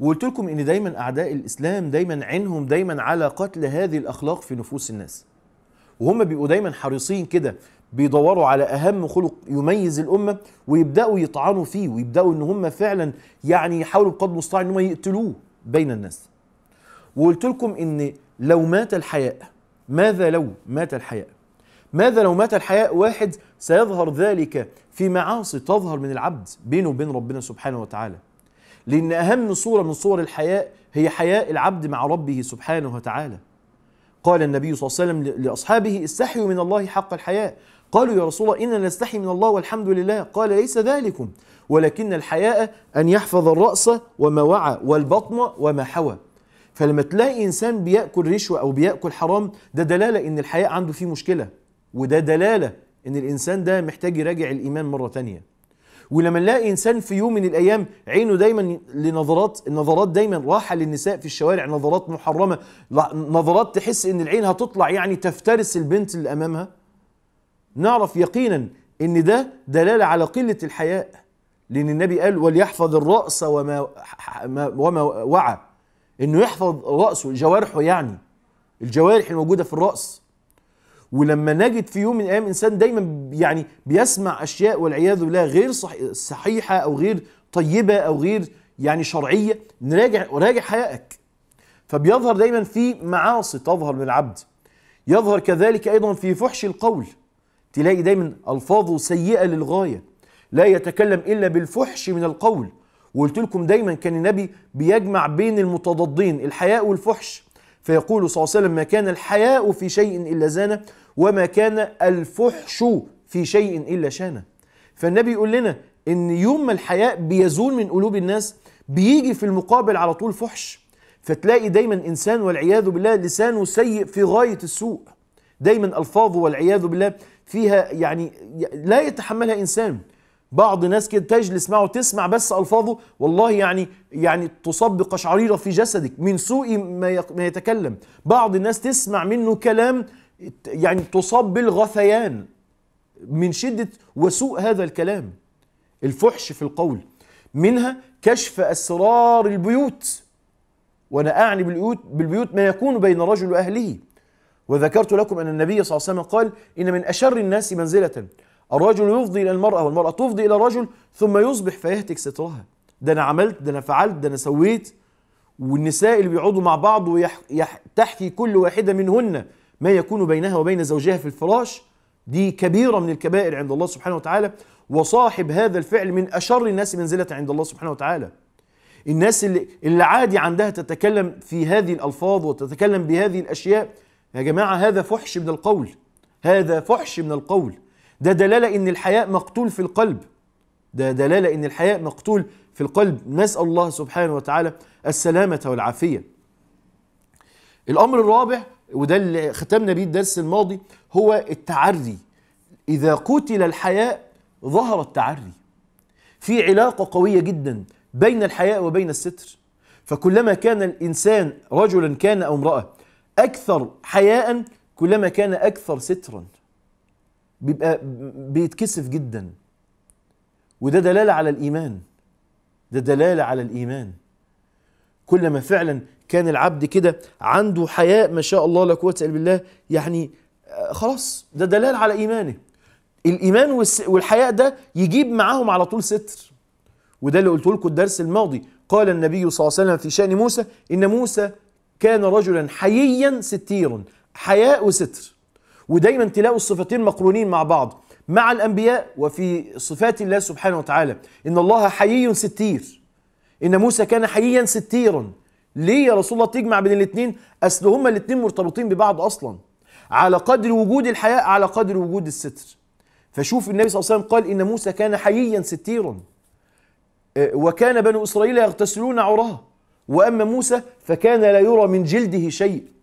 وقلت لكم ان دايما اعداء الاسلام دايما عينهم دايما على قتل هذه الاخلاق في نفوس الناس وهم بيبقوا دايما حريصين كده بيدوروا على اهم خلق يميز الامه ويبداوا يطعنوا فيه ويبداوا ان هم فعلا يعني يحاولوا بقدر المستطاع ان هم يقتلوه بين الناس وقلت لكم ان لو مات الحياء ماذا لو مات الحياء ماذا لو مات الحياء واحد سيظهر ذلك في معاصي تظهر من العبد بينه وبين ربنا سبحانه وتعالى لأن أهم صورة من صور الحياء هي حياء العبد مع ربه سبحانه وتعالى قال النبي صلى الله عليه وسلم لأصحابه استحيوا من الله حق الحياء قالوا يا رسول الله إنا نستحي من الله والحمد لله قال ليس ذلكم ولكن الحياء أن يحفظ الرأس وما وعى والبطن وما حوى فلما تلاقي إنسان بيأكل رشوة أو بيأكل حرام ده دلالة إن الحياء عنده فيه مشكلة وده دلالة إن الإنسان ده محتاج يراجع الإيمان مرة تانية ولما نلاقي انسان في يوم من الايام عينه دايما لنظرات النظرات دايما راحه للنساء في الشوارع نظرات محرمه نظرات تحس ان العين هتطلع يعني تفترس البنت اللي امامها نعرف يقينا ان ده دلاله على قله الحياء لان النبي قال وليحفظ الراس وما وما وعى انه يحفظ راسه جوارحه يعني الجوارح الموجوده في الراس ولما نجد في يوم من الايام انسان دايما يعني بيسمع اشياء والعياذ بالله غير صح صحيحه او غير طيبه او غير يعني شرعيه نراجع راجع حياتك فبيظهر دايما في معاصي تظهر من العبد يظهر كذلك ايضا في فحش القول تلاقي دايما الفاظه سيئه للغايه لا يتكلم الا بالفحش من القول وقلت لكم دايما كان النبي بيجمع بين المتضادين الحياء والفحش فيقول صلى الله عليه وسلم ما كان الحياء في شيء إلا زانه وما كان الفحش في شيء إلا شانه فالنبي يقول لنا إن يوم ما الحياء بيزول من قلوب الناس بيجي في المقابل على طول فحش فتلاقي دايما إنسان والعياذ بالله لسانه سيء في غاية السوء دايما ألفاظه والعياذ بالله فيها يعني لا يتحملها إنسان بعض ناس كده تجلس معه تسمع بس الفاظه والله يعني يعني تصب قشعريره في جسدك من سوء ما يتكلم بعض الناس تسمع منه كلام يعني تصب بالغثيان من شده وسوء هذا الكلام الفحش في القول منها كشف اسرار البيوت وانا اعني بالبيوت بالبيوت ما يكون بين رجل واهله وذكرت لكم ان النبي صلى الله عليه وسلم قال ان من اشر الناس منزله الرجل يفضي إلى المرأة والمرأة تفضي إلى الرجل ثم يصبح فيهتك سترها ده أنا عملت ده أنا فعلت ده أنا سويت والنساء اللي بيقعدوا مع بعض وتحكي كل واحدة منهن ما يكون بينها وبين زوجها في الفراش دي كبيرة من الكبائر عند الله سبحانه وتعالى وصاحب هذا الفعل من أشر الناس منزلة عند الله سبحانه وتعالى الناس اللي, اللي عادي عندها تتكلم في هذه الألفاظ وتتكلم بهذه الأشياء يا جماعة هذا فحش من القول هذا فحش من القول ده دلالة إن الحياء مقتول في القلب ده دلالة إن الحياء مقتول في القلب نسأل الله سبحانه وتعالى السلامة والعافية الأمر الرابع وده اللي ختمنا بيه الدرس الماضي هو التعري إذا قتل الحياء ظهر التعري في علاقة قوية جدا بين الحياء وبين الستر فكلما كان الإنسان رجلا كان أو امرأة أكثر حياء كلما كان أكثر سترا بيبقى بيتكسف جدا وده دلاله على الايمان ده دلاله على الايمان كل ما فعلا كان العبد كده عنده حياء ما شاء الله لا قوه الا بالله يعني آه، خلاص ده دلالة على ايمانه الايمان والحياء ده يجيب معاهم على طول ستر وده اللي قلت لكم الدرس الماضي قال النبي صلى الله عليه وسلم في شان موسى ان موسى كان رجلا حييا ستيرا حياء وستر ودايما تلاقوا الصفتين مقرونين مع بعض مع الأنبياء وفي صفات الله سبحانه وتعالى إن الله حيي ستير إن موسى كان حييا ستيرا ليه يا رسول الله تجمع بين الاثنين أصل هما الاثنين مرتبطين ببعض أصلا على قدر وجود الحياء على قدر وجود الستر فشوف النبي صلى الله عليه وسلم قال إن موسى كان حييا ستيرا أه، وكان بنو إسرائيل يغتسلون عراه وأما موسى فكان لا يرى من جلده شيء